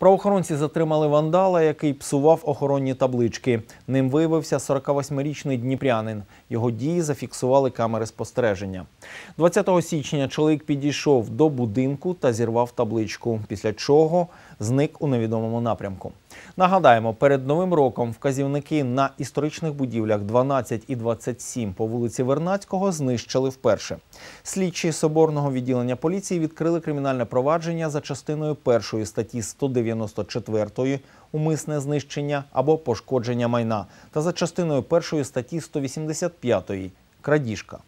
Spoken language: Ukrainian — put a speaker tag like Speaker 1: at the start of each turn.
Speaker 1: Правоохоронці затримали вандала, який псував охоронні таблички. Ним виявився 48-річний дніпрянин. Його дії зафіксували камери спостереження. 20 січня чоловік підійшов до будинку та зірвав табличку, після чого зник у невідомому напрямку. Нагадаємо, перед новим роком вказівники на історичних будівлях 12 і 27 по вулиці Вернацького знищили вперше. Слідчі соборного відділення поліції відкрили кримінальне провадження за частиною першої статті 194 умисне знищення або пошкодження майна та за частиною першої статті 185 крадіжка.